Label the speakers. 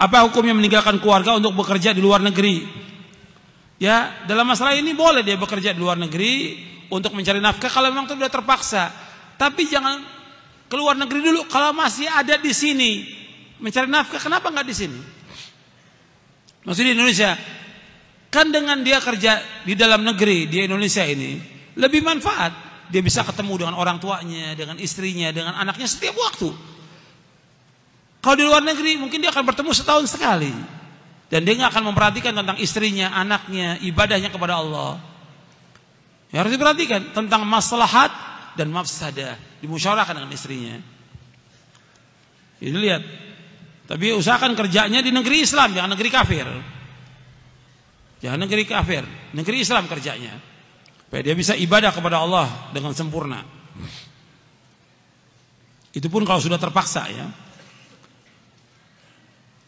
Speaker 1: Apa hukumnya meninggalkan keluarga untuk bekerja di luar negeri? Ya, dalam masalah ini boleh dia bekerja di luar negeri untuk mencari nafkah kalau memang itu sudah terpaksa. Tapi jangan keluar negeri dulu kalau masih ada di sini mencari nafkah kenapa nggak di sini? Maksudnya di Indonesia kan dengan dia kerja di dalam negeri di Indonesia ini lebih manfaat dia bisa ketemu dengan orang tuanya, dengan istrinya, dengan anaknya setiap waktu. Kalau di luar negeri mungkin dia akan bertemu setahun sekali. Dan dia nggak akan memperhatikan tentang istrinya, anaknya, ibadahnya kepada Allah. Ya harus diperhatikan tentang maslahat dan mafsadah dimusyawarahkan dengan istrinya. Jadi lihat. Tapi usahakan kerjanya di negeri Islam, jangan negeri kafir. Jangan negeri kafir, negeri Islam kerjanya. Supaya dia bisa ibadah kepada Allah dengan sempurna. Itu pun kalau sudah terpaksa ya.